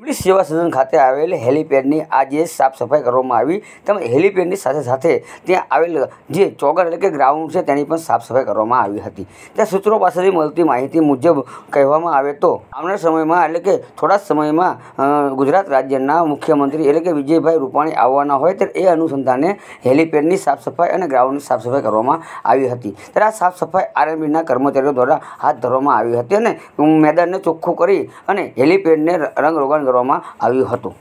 military સેવા સદન ખાતે આવેલ હેલિપેડની આજે સાફ સફાઈ કરવામાં આવી તમે હેલિપેડની સાથે સાથે ત્યાં આવેલ જે ચોગર એટલે કે ગ્રાઉન્ડ છે તેની પર સાફ સફાઈ કરવામાં આવી હતી ત્યાં સૂત્રો પાસેથી મળતી માહિતી મુજબ કહેવામાં આવે તો આવના સમયમાં એટલે કે થોડા સમયમાં ગુજરાત રાજ્યના મુખ્યમંત્રી એટલે કે વિજયભાઈ રૂપાણી આવવાના હોય ત્યારે એ અનુસંધાનને હેલિપેડની સાફ સફાઈ અને ગ્રાઉન્ડની સાફ સફાઈ કરવામાં આવી હતી ત્યારે આ સાફ સફાઈ આરએમબી ના કર્મચારીઓ દ્વારા હાથ ધરમાં આવી હતી ને મેદાનને ચૂકકુ કરી અને હેલિપેડને રંગરોગ કેન્દ્રોમાં આવ્યું હતું